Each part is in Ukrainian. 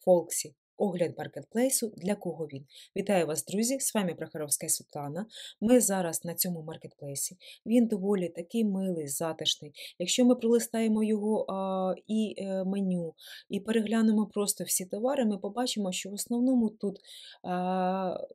Фолксі. Огляд маркетплейсу для кого він. Вітаю вас, друзі! З вами Прохоровська Світлана. Ми зараз на цьому маркетплейсі. Він доволі такий милий, затишний. Якщо ми пролистаємо його а, і е, меню, і переглянемо просто всі товари, ми побачимо, що в основному тут а,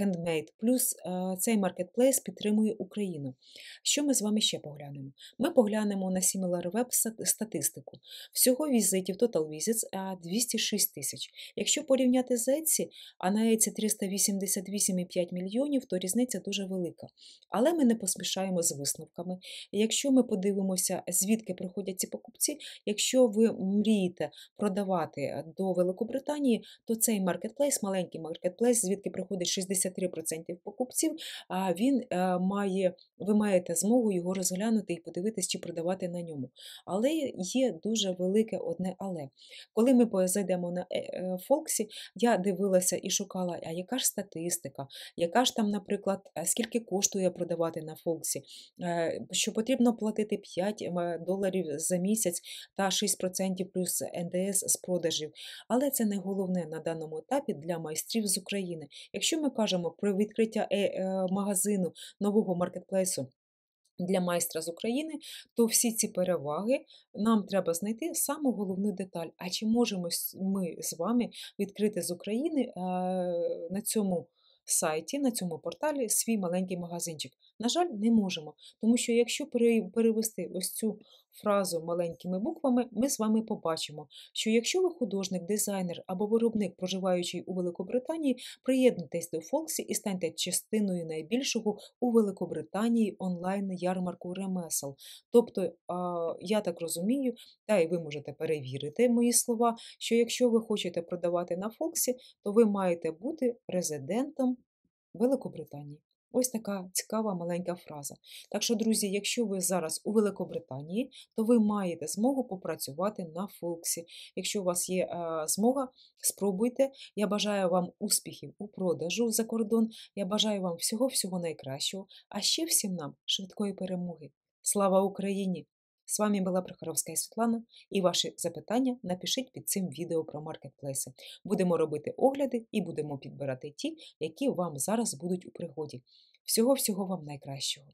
Handmade. Плюс е, цей маркетплейс підтримує Україну. Що ми з вами ще поглянемо? Ми поглянемо на SimilarWeb статистику. Всього візитів, Total Visits 206 е, тисяч. Якщо порівняти з Etsy, а на Etsy 388,5 мільйонів, то різниця дуже велика. Але ми не посмішаємо з висновками. Якщо ми подивимося, звідки приходять ці покупці, якщо ви мрієте продавати до Великобританії, то цей маркетплейс, маленький маркетплейс, звідки приходить 60 63% покупців, а він е, має, ви маєте змогу його розглянути і подивитись, чи продавати на ньому. Але є дуже велике одне але. Коли ми зайдемо на е, е, Фолксі, я дивилася і шукала, а яка ж статистика, яка ж там, наприклад, скільки коштує продавати на Фоксі, що потрібно платити 5 доларів за місяць та 6% плюс НДС з продажів. Але це не головне на даному етапі для майстрів з України. Якщо ми кажемо про відкриття е, е, магазину нового маркетплейсу. Для майстра з України, то всі ці переваги нам треба знайти саму головну деталь. А чи можемо ми з вами відкрити з України е, на цьому сайті, на цьому порталі свій маленький магазинчик. На жаль, не можемо, тому що якщо перевести ось цю фразу маленькими буквами, ми з вами побачимо, що якщо ви художник, дизайнер або виробник, проживаючий у Великобританії, приєднуйтесь до Фолксі і станьте частиною найбільшого у Великобританії онлайн-ярмарку ремесел. Тобто, я так розумію, та й ви можете перевірити мої слова, що якщо ви хочете продавати на Фолксі, то ви маєте бути резидентом Великобританії. Ось така цікава маленька фраза. Так що, друзі, якщо ви зараз у Великобританії, то ви маєте змогу попрацювати на Фолксі. Якщо у вас є е, змога, спробуйте. Я бажаю вам успіхів у продажу за кордон. Я бажаю вам всього-всього найкращого, а ще всім нам швидкої перемоги. Слава Україні! З вами була Прохоровська і Світлана, і ваші запитання напишіть під цим відео про маркетплейси. Будемо робити огляди і будемо підбирати ті, які вам зараз будуть у пригоді. Всього-всього вам найкращого!